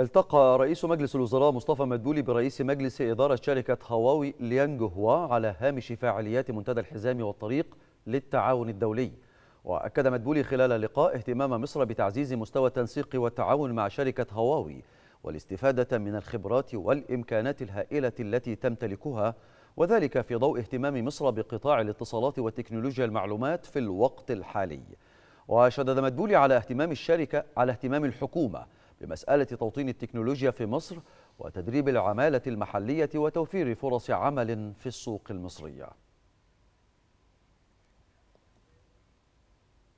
التقى رئيس مجلس الوزراء مصطفى مدبولي برئيس مجلس إدارة شركة هواوي ليانج هوا على هامش فعاليات منتدى الحزام والطريق للتعاون الدولي وأكد مدبولي خلال اللقاء اهتمام مصر بتعزيز مستوى التنسيق والتعاون مع شركة هواوي والاستفادة من الخبرات والإمكانات الهائلة التي تمتلكها وذلك في ضوء اهتمام مصر بقطاع الاتصالات وتكنولوجيا المعلومات في الوقت الحالي وشدد مدبولي على اهتمام الشركة على اهتمام الحكومة لمسألة توطين التكنولوجيا في مصر وتدريب العمالة المحلية وتوفير فرص عمل في السوق المصرية